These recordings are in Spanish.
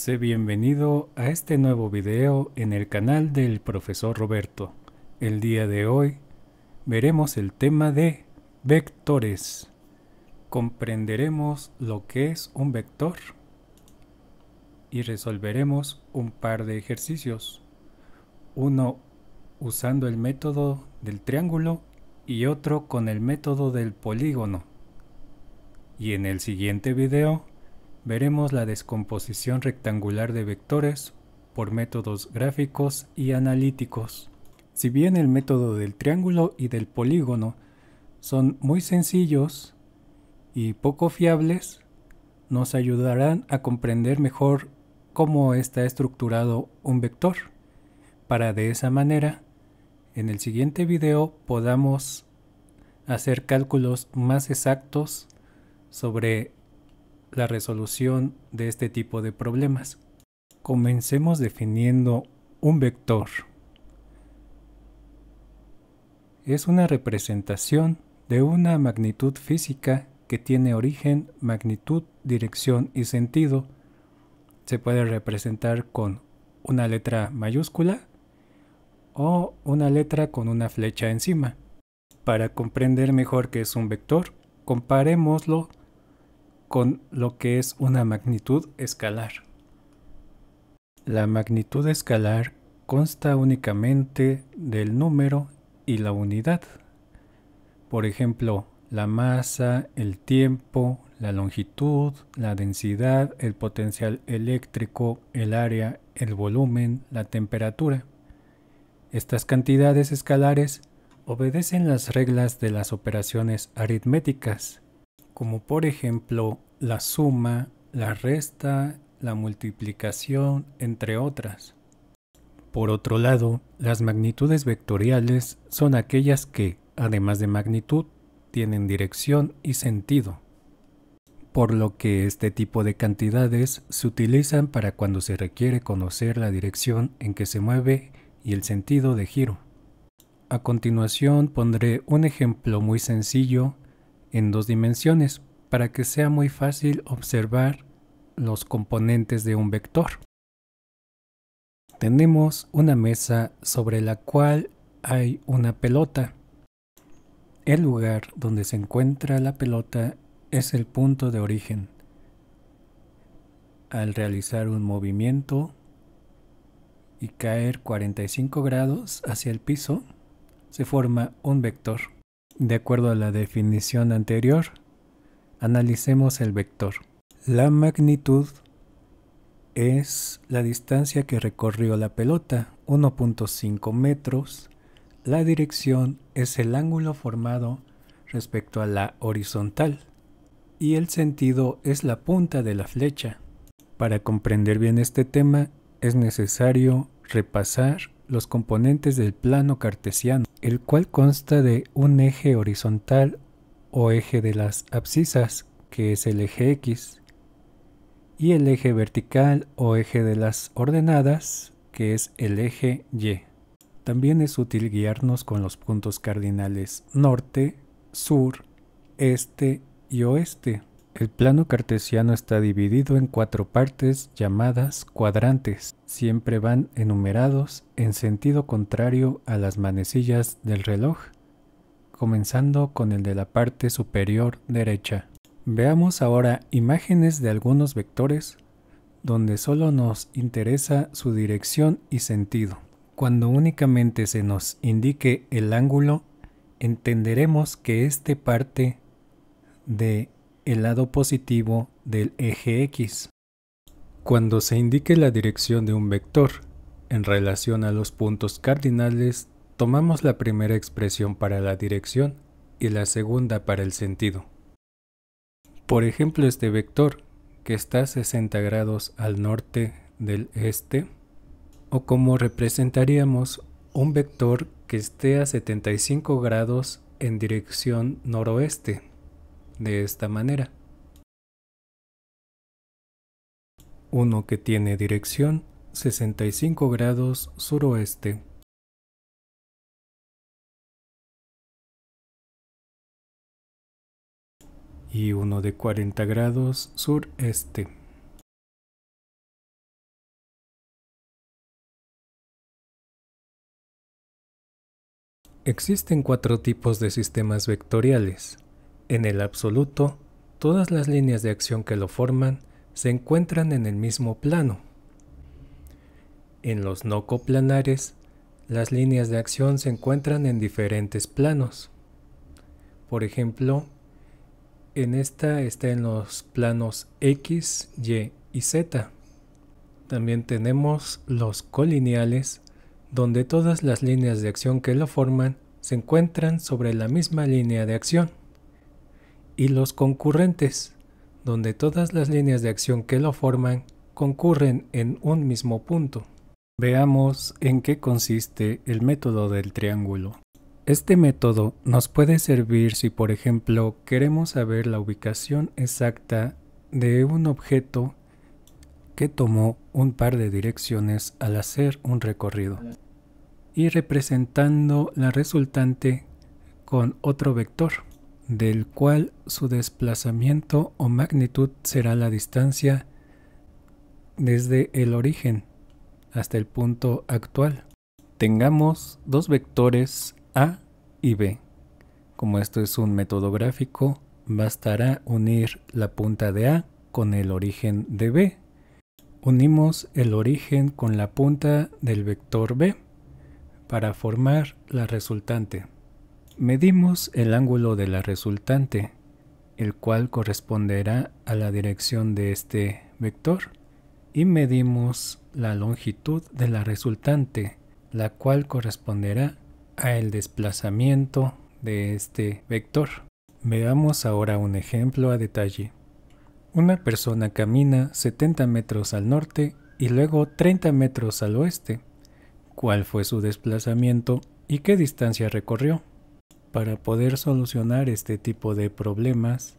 Sé bienvenido a este nuevo video en el canal del profesor Roberto. El día de hoy veremos el tema de vectores. Comprenderemos lo que es un vector y resolveremos un par de ejercicios. Uno usando el método del triángulo y otro con el método del polígono. Y en el siguiente video veremos la descomposición rectangular de vectores por métodos gráficos y analíticos. Si bien el método del triángulo y del polígono son muy sencillos y poco fiables, nos ayudarán a comprender mejor cómo está estructurado un vector, para de esa manera, en el siguiente video podamos hacer cálculos más exactos sobre la resolución de este tipo de problemas. Comencemos definiendo un vector. Es una representación de una magnitud física que tiene origen, magnitud, dirección y sentido. Se puede representar con una letra mayúscula o una letra con una flecha encima. Para comprender mejor qué es un vector, comparémoslo con lo que es una magnitud escalar. La magnitud escalar consta únicamente del número y la unidad. Por ejemplo, la masa, el tiempo, la longitud, la densidad, el potencial eléctrico, el área, el volumen, la temperatura. Estas cantidades escalares obedecen las reglas de las operaciones aritméticas como por ejemplo la suma, la resta, la multiplicación, entre otras. Por otro lado, las magnitudes vectoriales son aquellas que, además de magnitud, tienen dirección y sentido, por lo que este tipo de cantidades se utilizan para cuando se requiere conocer la dirección en que se mueve y el sentido de giro. A continuación pondré un ejemplo muy sencillo en dos dimensiones para que sea muy fácil observar los componentes de un vector. Tenemos una mesa sobre la cual hay una pelota. El lugar donde se encuentra la pelota es el punto de origen. Al realizar un movimiento y caer 45 grados hacia el piso, se forma un vector. De acuerdo a la definición anterior, analicemos el vector. La magnitud es la distancia que recorrió la pelota, 1.5 metros. La dirección es el ángulo formado respecto a la horizontal y el sentido es la punta de la flecha. Para comprender bien este tema es necesario repasar los componentes del plano cartesiano, el cual consta de un eje horizontal o eje de las abscisas, que es el eje X, y el eje vertical o eje de las ordenadas, que es el eje Y. También es útil guiarnos con los puntos cardinales norte, sur, este y oeste, el plano cartesiano está dividido en cuatro partes llamadas cuadrantes. Siempre van enumerados en sentido contrario a las manecillas del reloj, comenzando con el de la parte superior derecha. Veamos ahora imágenes de algunos vectores donde solo nos interesa su dirección y sentido. Cuando únicamente se nos indique el ángulo, entenderemos que este parte de el lado positivo del eje X. Cuando se indique la dirección de un vector en relación a los puntos cardinales, tomamos la primera expresión para la dirección y la segunda para el sentido. Por ejemplo, este vector, que está a 60 grados al norte del este, o como representaríamos un vector que esté a 75 grados en dirección noroeste de esta manera. Uno que tiene dirección 65 grados suroeste. Y uno de 40 grados sureste. Existen cuatro tipos de sistemas vectoriales. En el absoluto, todas las líneas de acción que lo forman se encuentran en el mismo plano. En los no coplanares, las líneas de acción se encuentran en diferentes planos. Por ejemplo, en esta está en los planos X, Y y Z. También tenemos los colineales, donde todas las líneas de acción que lo forman se encuentran sobre la misma línea de acción y los concurrentes, donde todas las líneas de acción que lo forman concurren en un mismo punto. Veamos en qué consiste el método del triángulo. Este método nos puede servir si por ejemplo queremos saber la ubicación exacta de un objeto que tomó un par de direcciones al hacer un recorrido y representando la resultante con otro vector del cual su desplazamiento o magnitud será la distancia desde el origen hasta el punto actual. Tengamos dos vectores A y B. Como esto es un método gráfico, bastará unir la punta de A con el origen de B. Unimos el origen con la punta del vector B para formar la resultante. Medimos el ángulo de la resultante, el cual corresponderá a la dirección de este vector, y medimos la longitud de la resultante, la cual corresponderá a el desplazamiento de este vector. Veamos ahora un ejemplo a detalle. Una persona camina 70 metros al norte y luego 30 metros al oeste. ¿Cuál fue su desplazamiento y qué distancia recorrió? Para poder solucionar este tipo de problemas,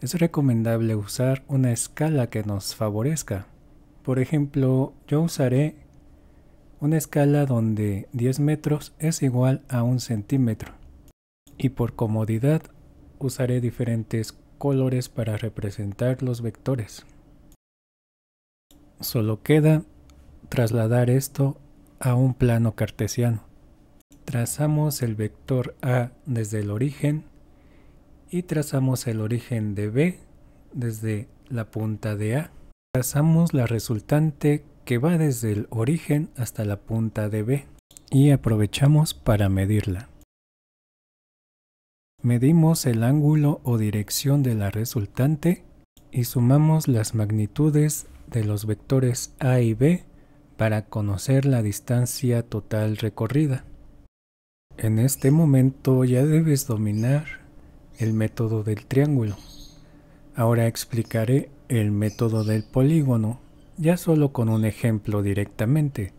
es recomendable usar una escala que nos favorezca. Por ejemplo, yo usaré una escala donde 10 metros es igual a un centímetro. Y por comodidad usaré diferentes colores para representar los vectores. Solo queda trasladar esto a un plano cartesiano trazamos el vector A desde el origen y trazamos el origen de B desde la punta de A. Trazamos la resultante que va desde el origen hasta la punta de B y aprovechamos para medirla. Medimos el ángulo o dirección de la resultante y sumamos las magnitudes de los vectores A y B para conocer la distancia total recorrida. En este momento ya debes dominar el método del triángulo. Ahora explicaré el método del polígono, ya solo con un ejemplo directamente,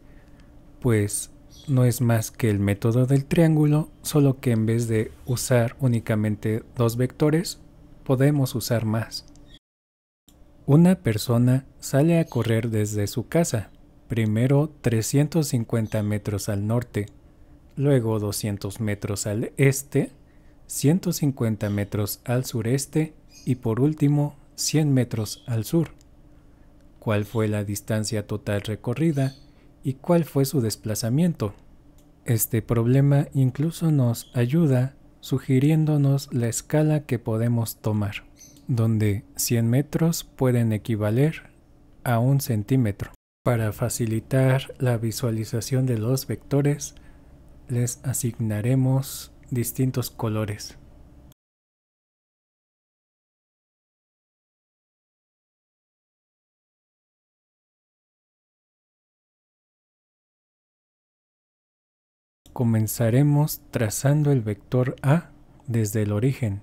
pues no es más que el método del triángulo, solo que en vez de usar únicamente dos vectores, podemos usar más. Una persona sale a correr desde su casa, primero 350 metros al norte, luego 200 metros al este, 150 metros al sureste y por último 100 metros al sur. ¿Cuál fue la distancia total recorrida y cuál fue su desplazamiento? Este problema incluso nos ayuda sugiriéndonos la escala que podemos tomar, donde 100 metros pueden equivaler a un centímetro. Para facilitar la visualización de los vectores, les asignaremos distintos colores. Comenzaremos trazando el vector A desde el origen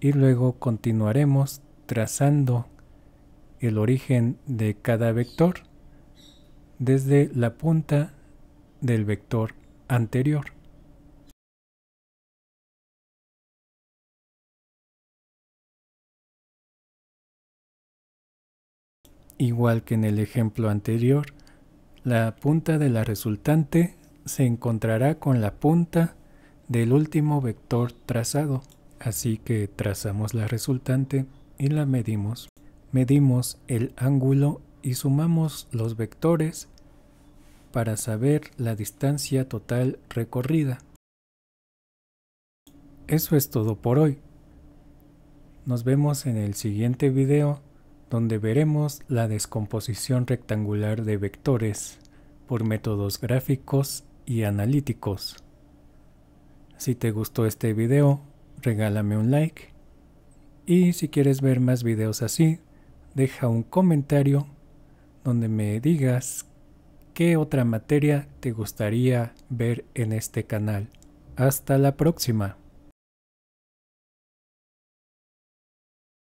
y luego continuaremos trazando el origen de cada vector desde la punta del vector anterior Igual que en el ejemplo anterior, la punta de la resultante se encontrará con la punta del último vector trazado. Así que trazamos la resultante y la medimos. Medimos el ángulo y sumamos los vectores para saber la distancia total recorrida. Eso es todo por hoy. Nos vemos en el siguiente video donde veremos la descomposición rectangular de vectores por métodos gráficos y analíticos. Si te gustó este video, regálame un like y si quieres ver más videos así, deja un comentario donde me digas qué otra materia te gustaría ver en este canal. Hasta la próxima.